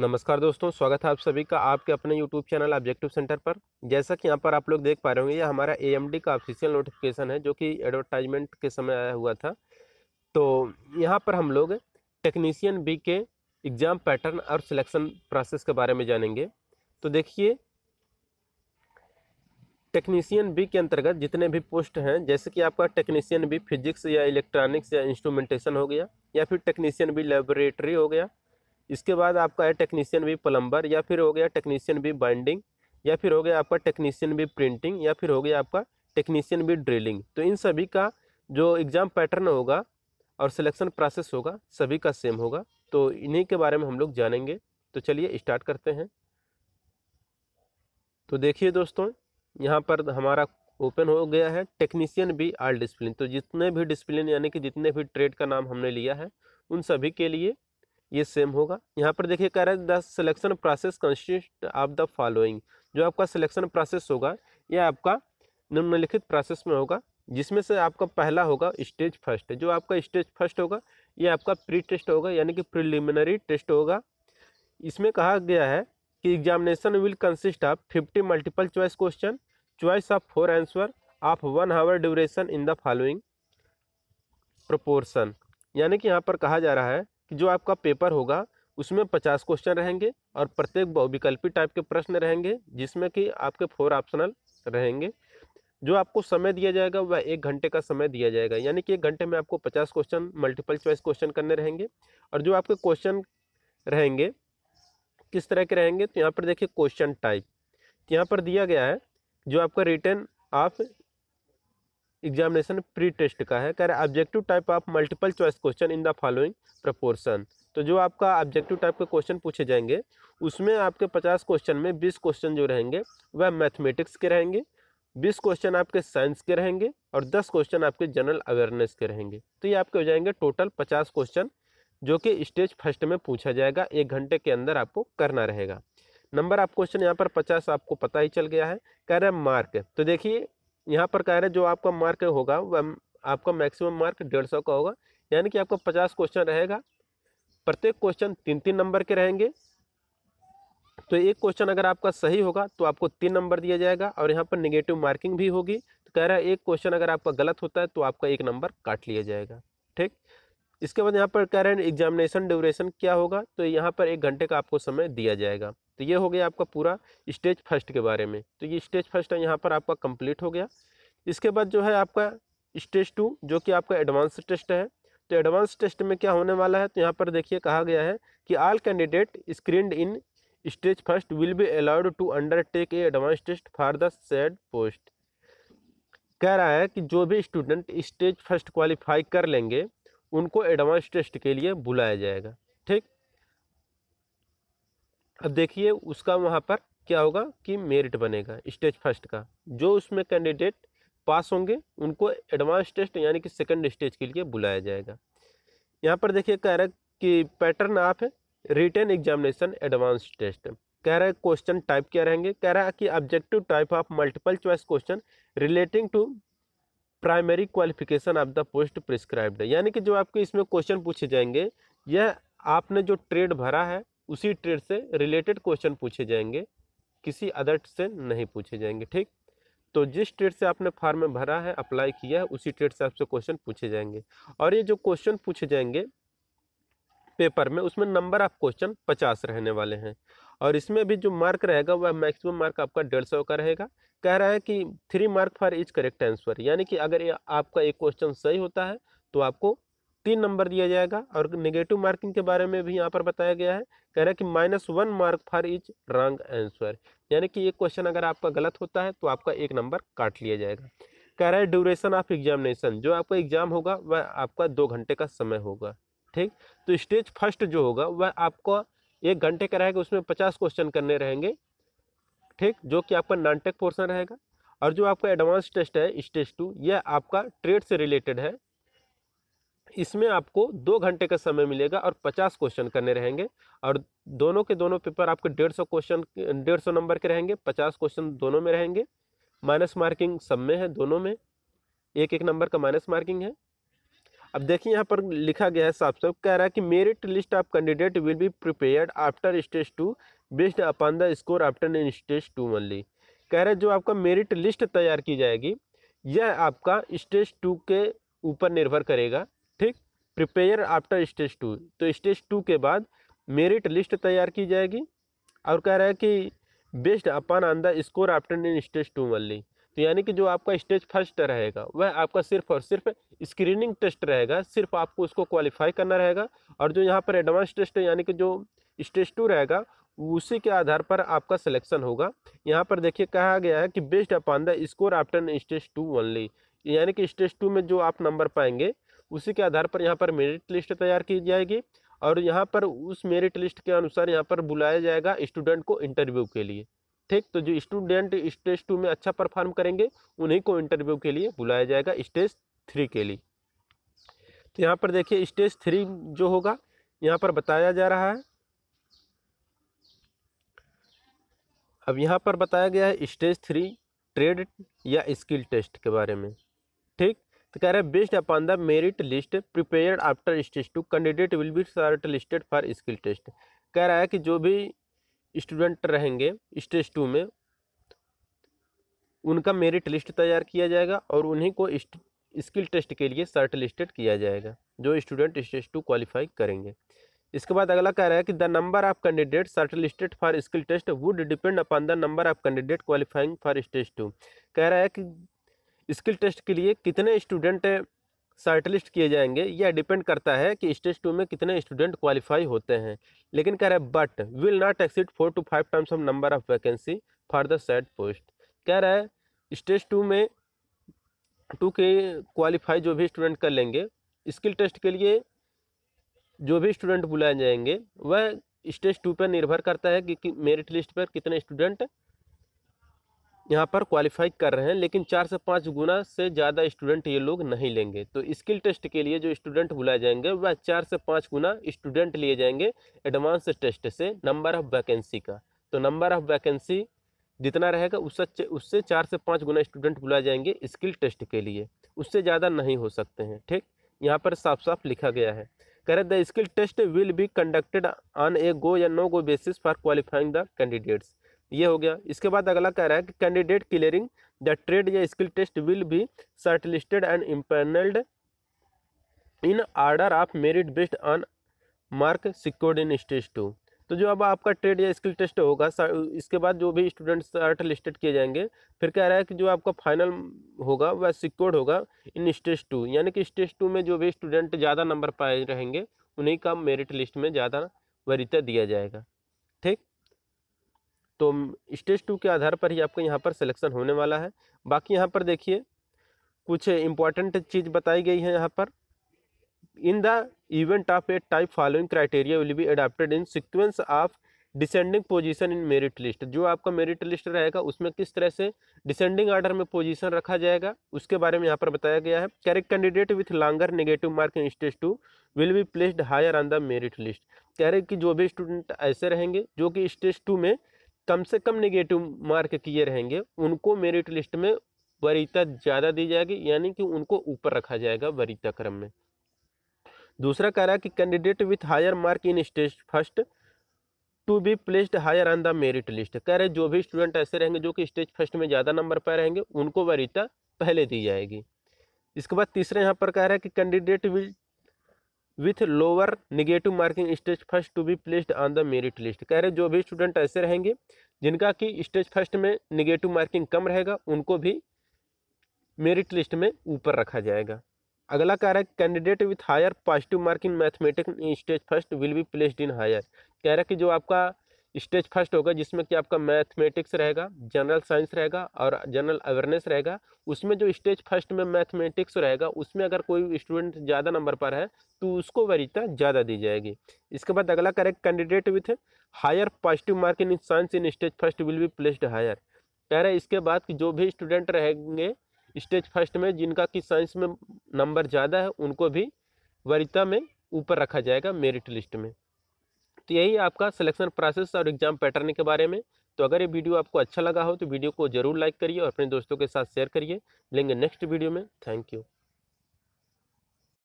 नमस्कार दोस्तों स्वागत है आप सभी का आपके अपने यूट्यूब चैनल ऑब्जेक्टिव सेंटर पर जैसा कि यहाँ पर आप लोग देख पा रहे होंगे यह हमारा एएमडी का ऑफिशियल नोटिफिकेशन है जो कि एडवर्टाइजमेंट के समय आया हुआ था तो यहाँ पर हम लोग टेक्नीसियन बी के एग्ज़ाम पैटर्न और सिलेक्शन प्रोसेस के बारे में जानेंगे तो देखिए टेक्नीशियन बी के अंतर्गत जितने भी पोस्ट हैं जैसे कि आपका टेक्नीसियन बी फिजिक्स या इलेक्ट्रॉनिक्स या इंस्ट्रूमेंटेशन हो गया या फिर टेक्नीसियन बी लेबोरेटरी हो गया इसके बाद आपका है टेक्नीशियन भी प्लम्बर या फिर हो गया टेक्नीशियन भी बाइंडिंग या फिर हो गया आपका टेक्नीशियन भी प्रिंटिंग या फिर हो गया आपका टेक्नीशियन भी ड्रिलिंग तो इन सभी का जो एग्ज़ाम पैटर्न होगा और सिलेक्शन प्रोसेस होगा सभी का सेम होगा तो इन्हीं के बारे में हम लोग जानेंगे तो चलिए स्टार्ट करते हैं तो देखिए दोस्तों यहाँ पर हमारा ओपन हो गया है टेक्नीशियन भी आल डिसप्लिन तो जितने भी डिसप्लिन यानी कि जितने भी ट्रेड का नाम हमने लिया है उन सभी के लिए ये सेम होगा यहाँ पर देखिए कह रहा है the selection process consist of the following जो आपका सिलेक्शन प्रोसेस होगा ये आपका निम्नलिखित प्रोसेस में होगा जिसमें से आपका पहला होगा स्टेज फर्स्ट जो आपका स्टेज फर्स्ट होगा ये आपका प्री टेस्ट होगा यानी कि प्रिलिमिनरी टेस्ट होगा इसमें कहा गया है कि examination will consist of fifty multiple choice question choice of four answer of one hour duration in the following proportion यानी कि यहाँ पर कहा जा रहा है जो आपका पेपर होगा उसमें पचास क्वेश्चन रहेंगे और प्रत्येक बहुविकल्पी टाइप के प्रश्न रहेंगे जिसमें कि आपके फोर ऑप्शनल रहेंगे जो आपको समय दिया जाएगा वह एक घंटे का समय दिया जाएगा यानी कि एक घंटे में आपको पचास क्वेश्चन मल्टीपल चॉइस क्वेश्चन करने रहेंगे और जो आपके क्वेश्चन रहेंगे किस तरह के रहेंगे तो यहाँ पर देखिए क्वेश्चन टाइप तो यहाँ पर दिया गया है जो आपका written of examination pre test का है कह रहे objective type of multiple choice question in the following proportion तो जो आपका ऑब्जेक्टिव टाइप के क्वेश्चन पूछे जाएंगे उसमें आपके पचास क्वेश्चन में बीस क्वेश्चन जो रहेंगे वह मैथमेटिक्स के रहेंगे बीस क्वेश्चन आपके साइंस के रहेंगे और दस क्वेश्चन आपके जनरल अवेयरनेस के रहेंगे तो ये आपके हो जाएंगे टोटल पचास क्वेश्चन जो कि स्टेज फर्स्ट में पूछा जाएगा एक घंटे के अंदर आपको करना रहेगा नंबर आप क्वेश्चन यहाँ पर पचास आपको पता ही चल गया है कह रहे हैं मार्क तो देखिए यहाँ पर कह रहे हैं जो आपका मार्क होगा वह आपका मैक्सिमम मार्क डेढ़ सौ का होगा यानी कि आपका पचास क्वेश्चन रहेगा प्रत्येक क्वेश्चन तीन तीन नंबर के रहेंगे तो एक क्वेश्चन अगर आपका सही होगा तो आपको तीन नंबर दिया जाएगा और यहाँ पर निगेटिव मार्किंग भी होगी तो कह रहा है एक क्वेश्चन अगर आपका गलत होता है तो आपका एक नंबर काट लिया जाएगा ठीक इसके बाद यहाँ पर कह रहे हैं एग्जामिनेशन ड्यूरेशन क्या होगा तो यहाँ पर एक घंटे का आपको समय दिया जाएगा तो ये हो गया आपका पूरा स्टेज फर्स्ट के बारे में तो ये स्टेज फर्स्ट है यहाँ पर आपका कंप्लीट हो गया इसके बाद जो है आपका स्टेज टू जो कि आपका एडवांस टेस्ट है तो एडवांस टेस्ट में क्या होने वाला है तो यहाँ पर देखिए कहा गया है कि all candidate screen in stage first will be allowed to undertake a advance test for the said post कह रहा है कि जो भी स्टूडेंट स्टेज फर्स्ट क्वालिफाई कर लेंगे उनको एडवांस टेस्ट के लिए बुलाया जाएगा अब देखिए उसका वहाँ पर क्या होगा कि मेरिट बनेगा स्टेज फर्स्ट का जो उसमें कैंडिडेट पास होंगे उनको एडवांस टेस्ट यानी कि सेकंड स्टेज के लिए बुलाया जाएगा यहाँ पर देखिए कह रहा है कि पैटर्न आप है रिटर्न एग्जामिनेशन एडवांस टेस्ट कह रहा है क्वेश्चन टाइप क्या रहेंगे कह रहा है कि objective type of multiple choice question relating to primary qualification of the post prescribed यानी कि जो आपके इसमें क्वेश्चन पूछे जाएंगे यह आपने जो ट्रेड भरा है उसी ट्रेड से रिलेटेड क्वेश्चन पूछे जाएंगे किसी अदर से नहीं पूछे जाएंगे ठीक तो जिस ट्रेड से आपने फार्म में भरा है अप्लाई किया है उसी ट्रेड से आपसे क्वेश्चन पूछे जाएंगे और ये जो क्वेश्चन पूछे जाएंगे पेपर में उसमें नंबर ऑफ क्वेश्चन पचास रहने वाले हैं और इसमें भी जो मार्क रहेगा वह मैक्सिमम मार्क आपका डेढ़ सौ का रहेगा कह रहा है कि three mark for each correct answer यानी कि अगर आपका एक क्वेश्चन सही होता है तो आपको तीन नंबर दिया जाएगा और नेगेटिव मार्किंग के बारे में भी यहाँ पर बताया गया है कह रहा है कि minus one mark for each wrong answer यानी कि एक क्वेश्चन अगर आपका गलत होता है तो आपका एक नंबर काट लिया जाएगा कह रहा है ड्यूरेशन ऑफ एग्जामिनेशन जो आपका एग्जाम होगा वह आपका दो घंटे का समय होगा ठीक तो स्टेज फर्स्ट जो होगा वह आपको एक घंटे का रहेगा उसमें पचास क्वेश्चन करने रहेंगे ठीक जो कि आपका नॉन टेक पोर्सन रहेगा और जो आपका एडवांस टेस्ट है स्टेज टू यह आपका ट्रेड से रिलेटेड है इसमें आपको दो घंटे का समय मिलेगा और पचास क्वेश्चन करने रहेंगे और दोनों के दोनों पेपर आपके डेढ़ सौ क्वेश्चन डेढ़ सौ नंबर के रहेंगे पचास क्वेश्चन दोनों में रहेंगे माइनस मार्किंग सब में है दोनों में एक एक नंबर का माइनस मार्किंग है अब देखिए यहाँ पर लिखा गया है साफ साफ कह रहा है कि merit list of candidate will be prepared after stage two based upon the score after in stage two only कह रहे जो आपका मेरिट लिस्ट तैयार की जाएगी यह आपका स्टेज टू के ऊपर निर्भर करेगा ठीक प्रिपेयर आफ्टर स्टेज टू तो स्टेज टू के बाद मेरिट लिस्ट तैयार की जाएगी और कह रहा है कि based upon on the score after in stage two वाली तो यानी कि जो आपका स्टेज फर्स्ट रहेगा वह आपका सिर्फ और सिर्फ स्क्रीनिंग टेस्ट रहेगा सिर्फ आपको उसको क्वालिफाई करना रहेगा और जो यहाँ पर एडवांस टेस्ट यानी कि जो स्टेज टू रहेगा उसी के आधार पर आपका सिलेक्शन होगा यहाँ पर देखिए कहा गया है कि based upon the score after stage two only यानी कि स्टेज टू में जो आप नंबर पाएंगे उसी के आधार पर यहाँ पर मेरिट लिस्ट तैयार की जाएगी और यहाँ पर उस मेरिट लिस्ट के अनुसार यहाँ पर बुलाया जाएगा स्टूडेंट को इंटरव्यू के लिए ठीक तो जो स्टूडेंट स्टेज टू में अच्छा परफॉर्म करेंगे उन्हीं को इंटरव्यू के लिए बुलाया जाएगा स्टेज थ्री के लिए तो यहाँ पर देखिए स्टेज थ्री जो होगा यहाँ पर बताया जा रहा है अब यहाँ पर बताया गया है स्टेज थ्री ट्रेड या स्किल टेस्ट के बारे में ठीक तो कह रहे हैं based upon the merit list prepare after stage two candidate will be short listed for skill test कह रहा है कि जो भी स्टूडेंट रहेंगे स्टेज टू में उनका मेरिट लिस्ट तैयार किया जाएगा और उन्हीं को स्किल टेस्ट के लिए शॉर्ट लिस्टेड किया जाएगा जो स्टूडेंट स्टेज टू क्वालिफाई करेंगे इसके बाद अगला कह रहा है कि the number of candidate short listed for skill test would depend upon the number of candidate qualifying for stage two कह रहा है कि स्किल टेस्ट के लिए कितने स्टूडेंट लिस्ट किए जाएंगे यह डिपेंड करता है कि स्टेज टू में कितने स्टूडेंट क्वालिफाई होते हैं लेकिन कह रहे हैं but will not exceed four to five times of number of vacancy for the said post कह रहा है स्टेज टू में टू के क्वालिफाई जो भी स्टूडेंट कर लेंगे स्किल टेस्ट के लिए जो भी स्टूडेंट बुलाए जाएंगे वह स्टेज टू पर निर्भर करता है कि, कि मेरिट लिस्ट पर कितने स्टूडेंट यहाँ पर क्वालिफाई कर रहे हैं लेकिन चार से पाँच गुना से ज़्यादा स्टूडेंट ये लोग नहीं लेंगे तो स्किल टेस्ट के लिए जो स्टूडेंट बुलाए जाएंगे वह चार से पाँच गुना स्टूडेंट लिए जाएंगे एडवांस टेस्ट से नंबर ऑफ वैकेंसी का तो नंबर ऑफ वैकेंसी जितना रहेगा उससे उससे चार से पाँच गुना स्टूडेंट बुलाए जाएंगे स्किल टेस्ट के लिए उससे ज़्यादा नहीं हो सकते हैं ठीक यहाँ पर साफ साफ लिखा गया है करे the skill test will be conducted on a go या no go basis for qualifying the candidates ये हो गया इसके बाद अगला कह रहा है कि कैंडिडेट क्लियरिंग द ट्रेड या skill test will be shortlisted and empanelled in order of merit based on mark secured in stage two तो जो अब आपका ट्रेड या स्किल टेस्ट होगा इसके बाद जो भी स्टूडेंट शर्ट लिस्टेड किए जाएंगे फिर कह रहा है कि जो आपका फाइनल होगा वह सिक्योर्ड होगा इन स्टेज टू यानी कि स्टेज टू में जो भी स्टूडेंट ज़्यादा नंबर पाए रहेंगे उन्हीं का मेरिट लिस्ट में ज़्यादा वरीता दिया जाएगा ठीक तो स्टेज टू के आधार पर ही आपका यहाँ पर सिलेक्शन होने वाला है बाकी यहाँ पर देखिए कुछ इंपॉर्टेंट चीज़ बताई गई है यहाँ पर in the event of a tie following criteria will be adapted in sequence of descending position in merit list जो आपका मेरिट लिस्ट रहेगा उसमें किस तरह से डिसेंडिंग ऑर्डर में पोजीशन रखा जाएगा उसके बारे में यहाँ पर बताया गया है कैरेक्ट कैंडिडेट विथ लॉन्गर negative mark in stage two will be placed higher on the merit list कह रहे कि जो भी स्टूडेंट ऐसे रहेंगे जो कि स्टेज टू में कम से कम नेगेटिव मार्क किए रहेंगे उनको मेरिट लिस्ट में वरीयता ज़्यादा दी जाएगी यानी कि उनको ऊपर रखा जाएगा वरीयता क्रम में दूसरा कह रहा है कि candidate with higher mark in stage first to be placed higher on the merit list कह रहे जो भी स्टूडेंट ऐसे रहेंगे जो कि स्टेज फर्स्ट में ज़्यादा नंबर पर रहेंगे उनको वरीयता पहले दी जाएगी इसके बाद तीसरे यहाँ पर कह रहा है कि candidate will with lower negative marking stage first to be placed on the merit list कह रहे जो भी स्टूडेंट ऐसे रहेंगे जिनका कि स्टेज फर्स्ट में निगेटिव मार्किंग कम रहेगा उनको भी मेरिट लिस्ट में ऊपर रखा जाएगा अगला कह रहा है candidate with higher positive marking mathematics stage first will be placed in higher कह रहा है कि जो आपका स्टेज फर्स्ट होगा जिसमें कि आपका मैथमेटिक्स रहेगा जनरल साइंस रहेगा और जनरल अवेयरनेस रहेगा उसमें जो स्टेज फर्स्ट में मैथमेटिक्स रहेगा उसमें अगर कोई स्टूडेंट ज़्यादा नंबर पर है तो उसको वरीयता ज़्यादा दी जाएगी इसके बाद अगला correct candidate with higher positive mark in science in stage first will be placed higher कह रहे हैं इसके बाद कि जो भी स्टूडेंट रहेंगे स्टेज फर्स्ट में जिनका कि साइंस में नंबर ज़्यादा है उनको भी वरीयता में ऊपर रखा जाएगा मेरिट लिस्ट में तो यही आपका सिलेक्शन प्रोसेस और एग्ज़ाम पैटर्न के बारे में तो अगर ये वीडियो आपको अच्छा लगा हो तो वीडियो को जरूर लाइक करिए और अपने दोस्तों के साथ शेयर करिए लेंगे नेक्स्ट वीडियो में थैंक यू